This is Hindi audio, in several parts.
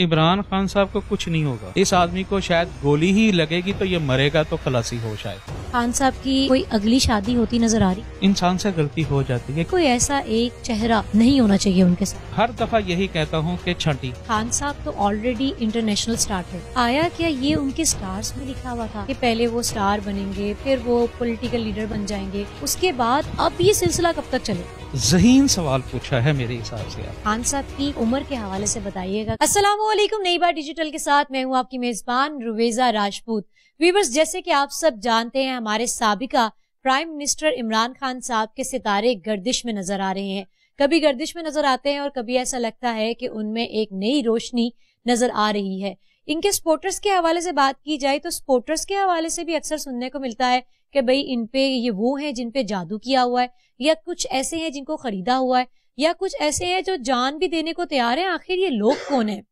इमरान खान साहब को कुछ नहीं होगा इस आदमी को शायद गोली ही लगेगी तो ये मरेगा तो खलासी हो शायद खान साहब की कोई अगली शादी होती नजर आ रही इंसान से गलती हो जाती है कोई ऐसा एक चेहरा नहीं होना चाहिए उनके साथ हर दफा यही कहता हूँ कि छठी खान साहब तो ऑलरेडी इंटरनेशनल स्टार है आया क्या ये उनके स्टार्स में लिखा हुआ था कि पहले वो स्टार बनेंगे फिर वो पोलिटिकल लीडर बन जाएंगे उसके बाद अब ये सिलसिला कब तक चले जहीन सवाल पूछा है मेरे हिसाब से खान साहब की उम्र के हवाले ऐसी बताइएगा असला असलम नई बार डिजिटल के साथ मैं हूं आपकी मेजबान रुवेजा राजपूत वीवर्स जैसे कि आप सब जानते हैं हमारे सबका प्राइम मिनिस्टर इमरान खान साहब के सितारे गर्दिश में नजर आ रहे हैं कभी गर्दिश में नजर आते हैं और कभी ऐसा लगता है कि उनमें एक नई रोशनी नजर आ रही है इनके स्पोर्टर्स के हवाले से बात की जाए तो स्पोर्टर्स के हवाले से भी अक्सर सुनने को मिलता है कि भाई इनपे ये वो है जिनपे जादू किया हुआ है या कुछ ऐसे है जिनको खरीदा हुआ है या कुछ ऐसे हैं जो जान भी देने को तैयार हैं आखिर ये लोग कौन है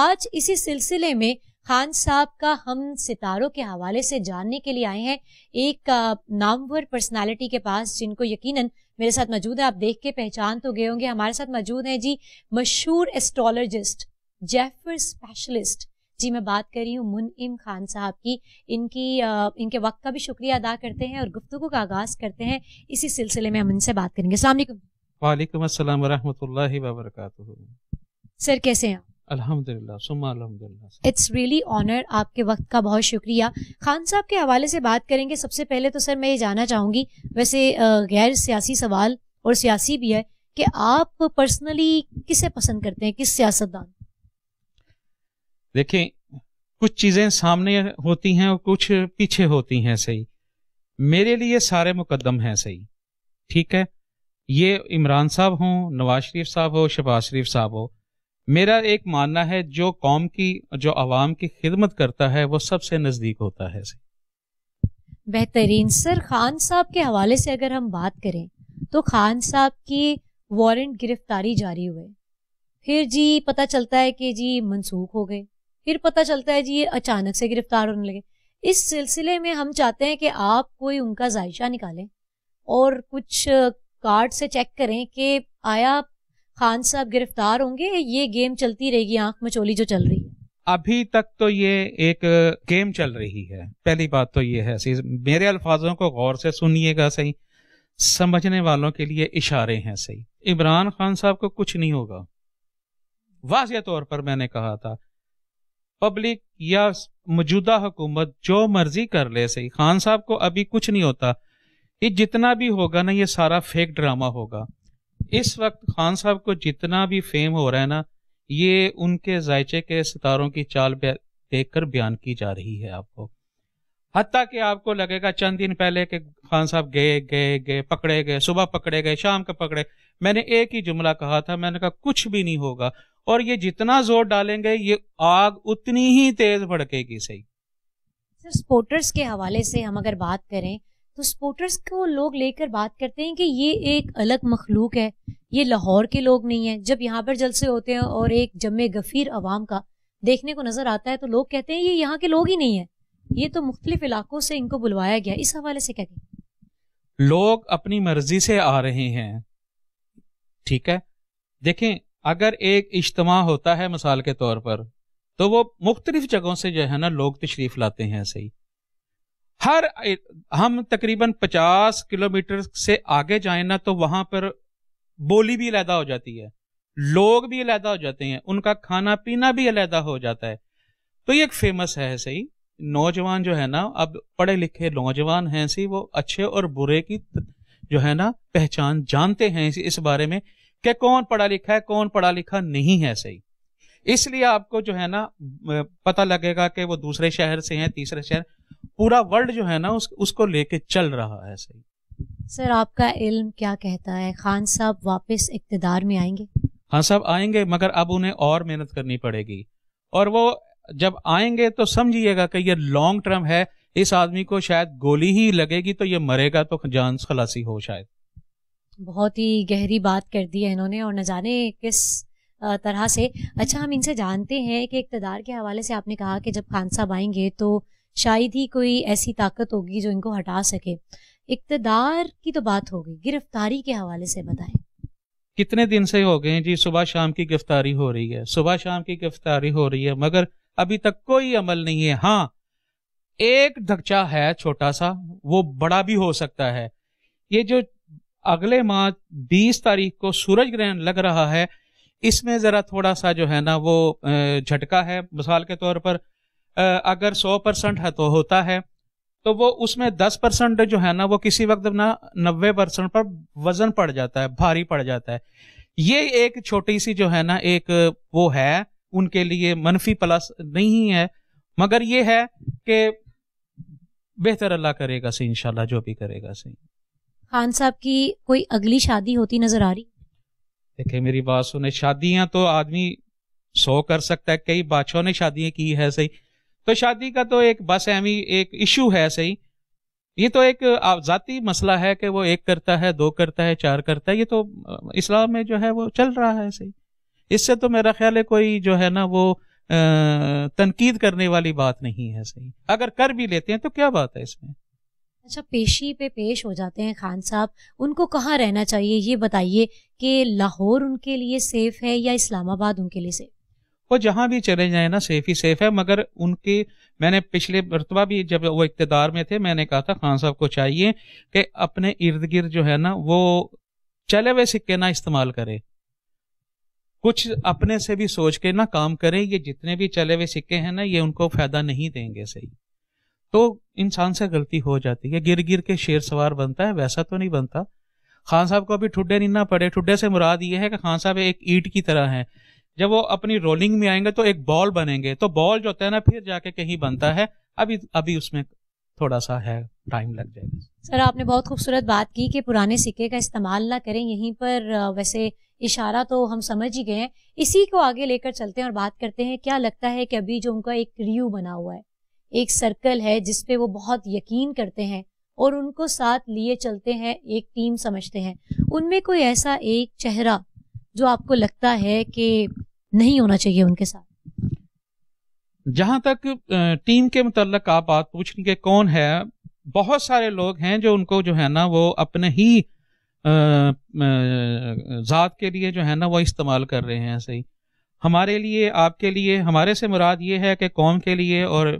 आज इसी सिलसिले में खान साहब का हम सितारों के हवाले से जानने के लिए आए हैं एक नामवर पर्सनालिटी के पास जिनको यकीनन मेरे साथ मौजूद है आप देख के पहचान तो गए होंगे हमारे साथ मौजूद हैं जी मशहूर एस्ट्रोलॉजिस्ट जेफर स्पेशलिस्ट जी मैं बात कर रही हूँ इम खान साहब की इनकी आ, इनके वक्त का भी शुक्रिया अदा करते हैं और गुफ्तु का आगाज करते हैं इसी सिलसिले में हम इनसे बात करेंगे वालेकुम अस्सलाम वरहमतुल्लाहि सर कैसे हैं आप इट्स रियली ऑनर आपके वक्त का बहुत शुक्रिया खान साहब के हवाले से बात करेंगे सबसे पहले तो सर मैं ये जानना चाहूंगी वैसे गैर सियासी सवाल और सियासी भी है कि आप पर्सनली किसे पसंद करते हैं किस सियासतदान देखें कुछ चीज़ें सामने होती हैं और कुछ पीछे होती हैं सही मेरे लिए सारे मुकदम हैं सही ठीक है ये इमरान साहब हों नवाज शरीफ साहब हो शबाज शरीफ साहब हो मेरा एक मानना है जो कौम की जो आवाम की खिदमत करता है वो सबसे नज़दीक होता है बेहतरीन सर खान साहब के हवाले से अगर हम बात करें तो खान साहब की वारंट गिरफ्तारी जारी हुए फिर जी पता चलता है कि जी मनसूख हो गए फिर पता चलता है जी ये अचानक से गिरफ्तार होने लगे इस सिलसिले में हम चाहते हैं कि आप कोई उनका जायशा निकालें और कुछ कार्ड से चेक करें कि आया खान साहब गिरफ्तार होंगे ये गेम चलती रहेगी आंख मचोली जो चल रही है अभी तक तो ये एक गेम चल रही है पहली बात तो ये है मेरे अल्फाजों को गौर से सुनिएगा सही समझने वालों के लिए इशारे हैं सही इमरान खान साहब को कुछ नहीं होगा वाज तौर पर मैंने कहा था पब्लिक या मौजूदा हुकूमत जो मर्जी कर ले सही खान साहब को अभी कुछ नहीं होता ये जितना भी होगा ना ये सारा फेक ड्रामा होगा इस वक्त खान साहब को जितना भी फेम हो रहा है ना ये उनके जायचे के सितारों की चाल देख कर बयान की जा रही है आपको हती कि आपको लगेगा चंद दिन पहले कि खान साहब गए गए गए पकड़े गए सुबह पकड़े गए शाम को पकड़े मैंने एक ही जुमला कहा था मैंने कहा कुछ भी नहीं होगा और ये जितना जोर डालेंगे ये आग उतनी ही तेज भड़केगी सही सर सपोर्टर्स के हवाले से हम अगर बात करें तो स्पोर्टर्स को लोग लेकर बात करते हैं कि ये एक अलग मखलूक है ये लाहौर के लोग नहीं है जब यहाँ पर जलसे होते हैं और एक जमे गफीर अवाम का देखने को नजर आता है तो लोग कहते हैं ये यहाँ के लोग ही नहीं है ये तो मुख्तलिफ इलाकों से इनको बुलवाया गया इस हवाले से कहते लोग अपनी मर्जी से आ रहे हैं ठीक है देखें अगर एक इज्तम होता है मिसाल के तौर पर तो वो मुख्तलिफ जगहों से जो है ना लोग तशरीफ लाते हैं सही हर हम तकरीबन 50 किलोमीटर से आगे जाए ना तो वहां पर बोली भी अलहदा हो जाती है लोग भी अलहदा हो जाते हैं उनका खाना पीना भी अलहदा हो जाता है तो ये एक फेमस है ऐसे ही नौजवान जो है ना अब पढ़े लिखे नौजवान हैं ऐसे वो अच्छे और बुरे की जो है ना पहचान जानते हैं इस बारे में कि कौन पढ़ा लिखा है कौन पढ़ा लिखा नहीं है सही इसलिए आपको जो है ना पता लगेगा कि वो दूसरे शहर से हैं तीसरे शहर पूरा वर्ल्ड जो है ना उस, उसको लेके चल रहा है सही सर आपका इल्म क्या कहता है खान साहब वापस इकतदार में आएंगे खान साहब आएंगे मगर अब उन्हें और मेहनत करनी पड़ेगी और वो जब आएंगे तो समझिएगा कि ये लॉन्ग टर्म है इस आदमी को शायद गोली ही लगेगी तो ये मरेगा तो जान खलासी हो शायद बहुत ही गहरी बात कर दी है इन्होंने और न जाने किस तरह से अच्छा हम इनसे जानते हैं कि इकतदार के हवाले से आपने कहा कि जब खान साहब आएंगे तो शायद ही कोई ऐसी ताकत होगी जो इनको हटा सके इकतदार की तो बात हो गई गिरफ्तारी के हवाले से बताएं कितने दिन से हो गए जी सुबह शाम की गिरफ्तारी हो रही है सुबह शाम की गिरफ्तारी हो रही है मगर अभी तक कोई अमल नहीं है हाँ एक धक्का है छोटा सा वो बड़ा भी हो सकता है ये जो अगले माह 20 तारीख को सूरज ग्रहण लग रहा है इसमें जरा थोड़ा सा जो है ना वो झटका है मिसाल के तौर पर अगर सौ परसेंट है तो होता है तो वो उसमें दस परसेंट जो है ना वो किसी वक्त ना नब्बे परसेंट पर वजन पड़ जाता है भारी पड़ जाता है ये एक छोटी सी जो है ना एक वो है उनके लिए मनफी प्लस नहीं है मगर ये है कि बेहतर अल्लाह करेगा सही इंशाल्लाह जो भी करेगा सही खान साहब की कोई अगली शादी होती नजर आ रही देखिए मेरी बात सुने शादियां तो आदमी सौ कर सकता है कई बादशाहों ने शादियां की है सही तो शादी का तो एक बस अहमी एक इशू है सही ये तो एक जाती मसला है कि वो एक करता है दो करता है चार करता है ये तो इस्लाम में जो है वो चल रहा है सही इससे तो मेरा ख्याल है कोई जो है ना वो तनकीद करने वाली बात नहीं है सही अगर कर भी लेते हैं तो क्या बात है इसमें अच्छा पेशी पे पेश हो जाते हैं खान साहब उनको कहाँ रहना चाहिए ये बताइए कि लाहौर उनके लिए सेफ है या इस्लामाबाद उनके लिए सेफ वो जहां भी चले जाए ना सेफ ही सेफ है मगर उनके मैंने पिछले मरतबा भी जब वो इकतदार में थे मैंने कहा था खान साहब को चाहिए कि अपने इर्द गिर्द जो है ना वो चले हुए सिक्के ना इस्तेमाल करें कुछ अपने से भी सोच के ना काम करें ये जितने भी चले हुए सिक्के हैं ना ये उनको फायदा नहीं देंगे सही तो इंसान से गलती हो जाती है गिर गिर के शेर सवार बनता है वैसा तो नहीं बनता खान साहब को अभी ठुड्डे नहीं ना पड़े ठुड्डे से मुराद ये है कि खान साहब एक ईट की तरह है जब वो अपनी रोलिंग में आएंगे तो एक बॉल बनेंगे तो बॉल जो होता है ना फिर जाके कहीं बनता है अभी अभी उसमें थोड़ा सा है टाइम लग जाएगा सर आपने बहुत खूबसूरत बात की कि पुराने सिक्के का इस्तेमाल ना करें यहीं पर वैसे इशारा तो हम समझ ही गए हैं इसी को आगे लेकर चलते हैं और बात करते हैं क्या लगता है कि अभी जो उनका एक रियू बना हुआ है एक सर्कल है जिसपे वो बहुत यकीन करते हैं और उनको साथ लिए चलते हैं एक टीम समझते हैं उनमें कोई ऐसा एक चेहरा जो आपको लगता है कि नहीं होना चाहिए उनके साथ जहां तक टीम के मुतालिक आप बात पूछ रही कौन है बहुत सारे लोग हैं जो उनको जो है ना वो अपने ही ज़ात के लिए जो है ना वो इस्तेमाल कर रहे हैं सही हमारे लिए आपके लिए हमारे से मुराद ये है कि कौम के लिए और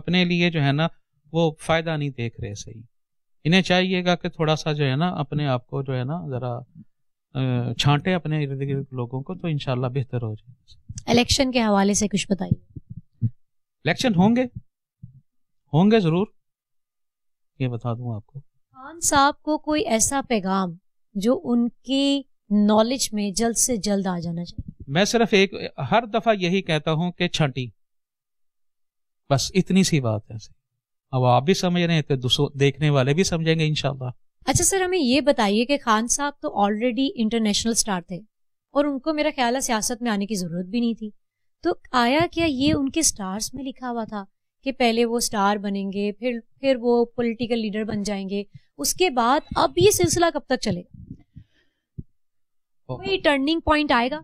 अपने लिए जो है ना वो फ़ायदा नहीं देख रहे सही इन्हें चाहिएगा कि थोड़ा सा जो है ना अपने आप को जो है ना ज़रा छांटे अपने इर्द गिर्द लोगों को तो इनशाला बेहतर हो जाए इलेक्शन के हवाले से कुछ बताइए इलेक्शन होंगे होंगे जरूर ये बता दूं आपको खान साहब को कोई ऐसा पैगाम जो उनकी नॉलेज में जल्द से जल्द आ जाना चाहिए मैं सिर्फ एक हर दफा यही कहता हूं कि छंटी बस इतनी सी बात है अब आप भी समझ रहे हैं तो देखने वाले भी समझेंगे इनशाला अच्छा सर हमें ये बताइए कि खान साहब तो ऑलरेडी इंटरनेशनल स्टार थे और उनको मेरा ख्याल है सियासत में आने की ज़रूरत भी नहीं थी तो आया क्या ये उनके स्टार्स में लिखा हुआ था कि पहले वो स्टार बनेंगे फिर फिर वो पॉलिटिकल लीडर बन जाएंगे उसके बाद अब ये सिलसिला कब तक चलेगा कोई टर्निंग पॉइंट आएगा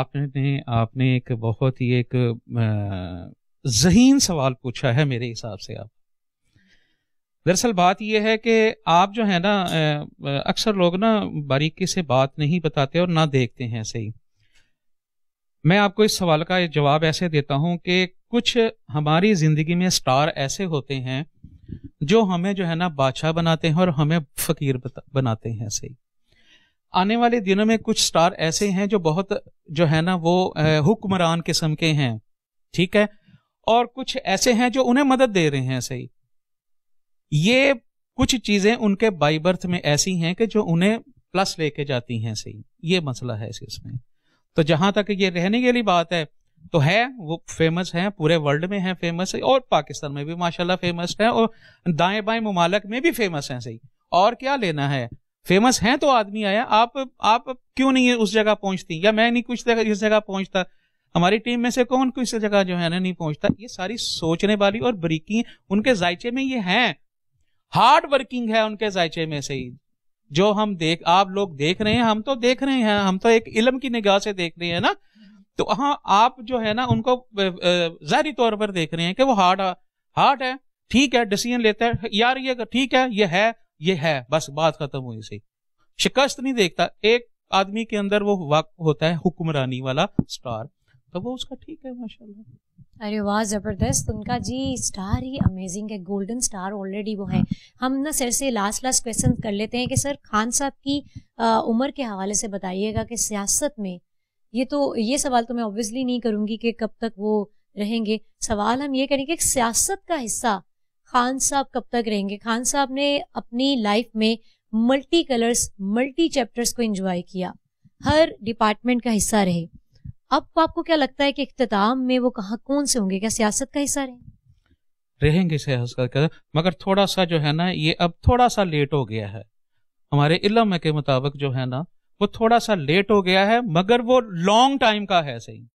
आपने आपने एक बहुत ही एक जहीन सवाल पूछा है मेरे हिसाब से आप दरअसल बात यह है कि आप जो है ना अक्सर लोग ना बारीकी से बात नहीं बताते और ना देखते हैं सही मैं आपको इस सवाल का जवाब ऐसे देता हूं कि कुछ हमारी ज़िंदगी में स्टार ऐसे होते हैं जो हमें जो है ना बादशाह बनाते हैं और हमें फकीर बनाते हैं सही आने वाले दिनों में कुछ स्टार ऐसे हैं जो बहुत जो है ना वो हुक्मरान किस्म के हैं ठीक है और कुछ ऐसे हैं जो उन्हें मदद दे रहे हैं सही ये कुछ चीजें उनके बाईबर्थ में ऐसी हैं कि जो उन्हें प्लस लेके जाती हैं सही ये मसला है इसमें तो जहां तक ये रहने के लिए बात है तो है वो फेमस है पूरे वर्ल्ड में है फेमस है और पाकिस्तान में भी माशाल्लाह फेमस है और दाएं बाएं ममालक में भी फेमस है सही और क्या लेना है फेमस है तो आदमी आया आप आप क्यों नहीं उस जगह पहुंचती या मैं नहीं कुछ जगह इस जगह पहुंचता हमारी टीम में से कौन किस जगह जो है ना नहीं पहुंचता ये सारी सोचने वाली और बरीकी उनके जायचे में ये हैं हार्ड वर्किंग है उनके जायचे में से ही जो हम देख आप लोग देख रहे हैं हम तो देख रहे हैं हम तो एक इलम की निगाह से देख रहे हैं ना तो हाँ आप जो है ना उनको जहरी तौर पर देख रहे हैं कि वो हार्ड हार्ड है ठीक है डिसीजन लेता है यार ये ठीक है ये है ये है बस बात खत्म हुई सही शिकस्त नहीं देखता एक आदमी के अंदर वो वक्त होता है हुक्मरानी वाला स्टार तो वो उसका ठीक है माशाल्लाह अरे वाह ज़बरदस्त उनका जी स्टार ही अमेजिंग है गोल्डन स्टार ऑलरेडी वो है हम ना सर से लास्ट लास्ट क्वेश्चन कर लेते हैं कि सर खान साहब की उम्र के हवाले से बताइएगा कि सियासत में ये तो ये सवाल तो मैं ऑब्वियसली नहीं करूंगी कि कब तक वो रहेंगे सवाल हम ये करेंगे कि सियासत का हिस्सा खान साहब कब तक रहेंगे खान साहब ने अपनी लाइफ में मल्टी कलर्स मल्टी चैप्टर्स को एंजॉय किया हर डिपार्टमेंट का हिस्सा रहे अब तो आपको क्या लगता है कि इख्ताम में वो कहा कौन से होंगे क्या सियासत का हिस्सा रहेंगे रहेंगे सियासत का मगर थोड़ा सा जो है ना ये अब थोड़ा सा लेट हो गया है हमारे इलम के मुताबिक जो है ना वो थोड़ा सा लेट हो गया है मगर वो लॉन्ग टाइम का है सही